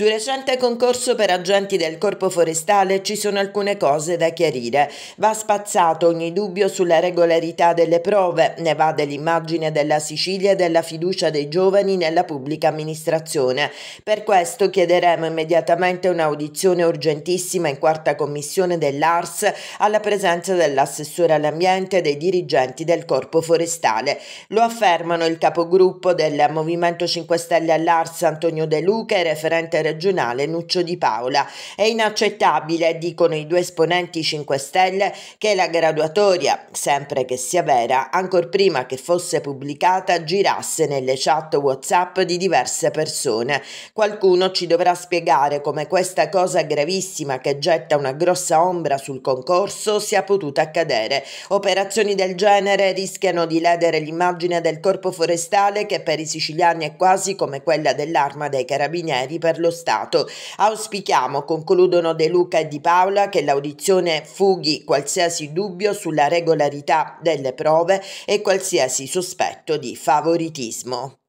Sul recente concorso per agenti del Corpo Forestale ci sono alcune cose da chiarire. Va spazzato ogni dubbio sulla regolarità delle prove, ne va dell'immagine della Sicilia e della fiducia dei giovani nella pubblica amministrazione. Per questo chiederemo immediatamente un'audizione urgentissima in quarta commissione dell'ARS alla presenza dell'assessore all'ambiente e dei dirigenti del Corpo Forestale. Lo affermano il capogruppo del Movimento 5 Stelle all'ARS Antonio De Luca e referente regionale Nuccio Di Paola. È inaccettabile, dicono i due esponenti 5 Stelle, che la graduatoria, sempre che sia vera, ancor prima che fosse pubblicata, girasse nelle chat WhatsApp di diverse persone. Qualcuno ci dovrà spiegare come questa cosa gravissima che getta una grossa ombra sul concorso sia potuta accadere. Operazioni del genere rischiano di ledere l'immagine del corpo forestale che per i siciliani è quasi come quella dell'arma dei carabinieri per lo Stato. Auspichiamo, concludono De Luca e Di Paola, che l'audizione fughi qualsiasi dubbio sulla regolarità delle prove e qualsiasi sospetto di favoritismo.